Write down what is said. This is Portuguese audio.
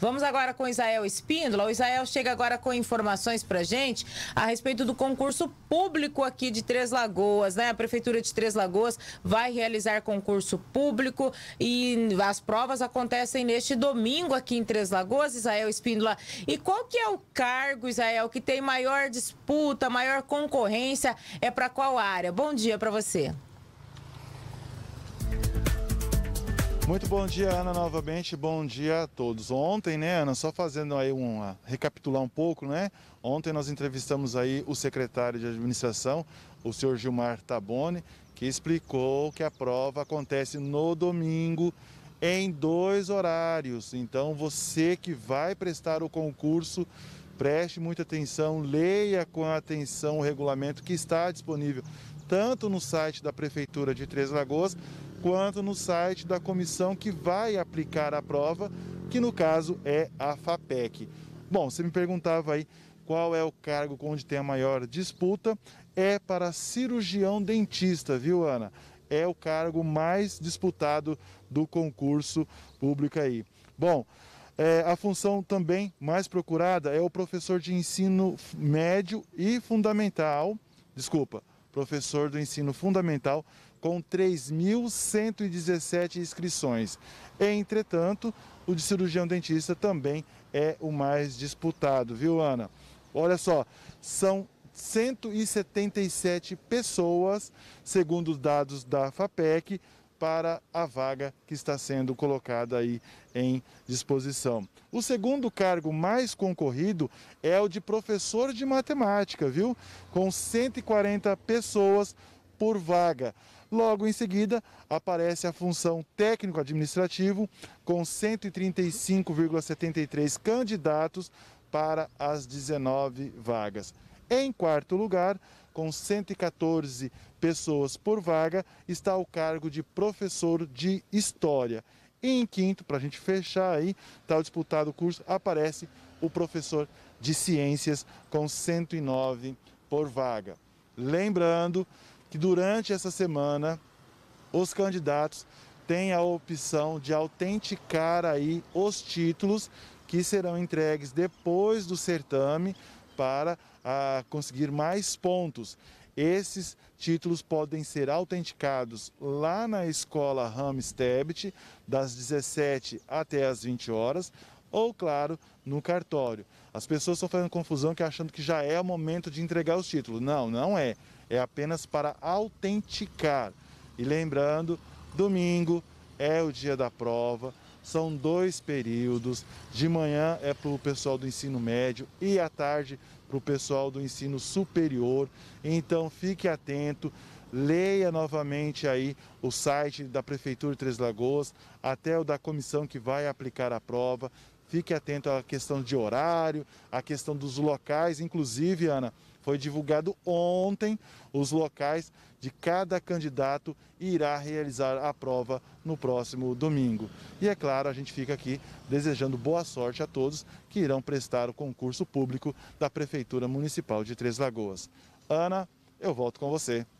Vamos agora com Isael Espíndola. O Isael chega agora com informações para gente a respeito do concurso público aqui de Três Lagoas, né? A prefeitura de Três Lagoas vai realizar concurso público e as provas acontecem neste domingo aqui em Três Lagoas, Isael Espíndola. E qual que é o cargo, Isael, que tem maior disputa, maior concorrência? É para qual área? Bom dia para você. Muito bom dia, Ana, novamente. Bom dia a todos. Ontem, né, Ana, só fazendo aí uma recapitular um pouco, né? Ontem nós entrevistamos aí o secretário de administração, o senhor Gilmar Tabone, que explicou que a prova acontece no domingo em dois horários. Então, você que vai prestar o concurso, preste muita atenção, leia com atenção o regulamento que está disponível tanto no site da Prefeitura de Três Lagoas quanto no site da comissão que vai aplicar a prova, que no caso é a FAPEC. Bom, você me perguntava aí qual é o cargo onde tem a maior disputa, é para cirurgião dentista, viu, Ana? É o cargo mais disputado do concurso público aí. Bom, é, a função também mais procurada é o professor de ensino médio e fundamental, desculpa, professor do ensino fundamental, com 3.117 inscrições. Entretanto, o de cirurgião dentista também é o mais disputado, viu, Ana? Olha só, são 177 pessoas, segundo os dados da FAPEC, para a vaga que está sendo colocada aí em disposição. O segundo cargo mais concorrido é o de professor de matemática, viu? Com 140 pessoas por vaga. Logo em seguida, aparece a função técnico-administrativo, com 135,73 candidatos para as 19 vagas. Em quarto lugar, com 114 pessoas por vaga, está o cargo de professor de História. E em quinto, para a gente fechar aí, está o disputado o curso, aparece o professor de Ciências com 109 por vaga. Lembrando que durante essa semana os candidatos têm a opção de autenticar aí os títulos que serão entregues depois do certame para conseguir mais pontos. Esses títulos podem ser autenticados lá na escola Ramstebt, das 17 até as 20 horas, ou, claro, no cartório. As pessoas estão fazendo confusão que achando que já é o momento de entregar os títulos. Não, não é. É apenas para autenticar. E lembrando, domingo é o dia da prova. São dois períodos. De manhã é para o pessoal do ensino médio e à tarde para o pessoal do ensino superior. Então fique atento, leia novamente aí o site da Prefeitura de Três Lagoas, até o da comissão que vai aplicar a prova. Fique atento à questão de horário, à questão dos locais. Inclusive, Ana, foi divulgado ontem os locais de cada candidato irá realizar a prova no próximo domingo. E é claro, a gente fica aqui desejando boa sorte a todos que irão prestar o concurso público da Prefeitura Municipal de Três Lagoas. Ana, eu volto com você.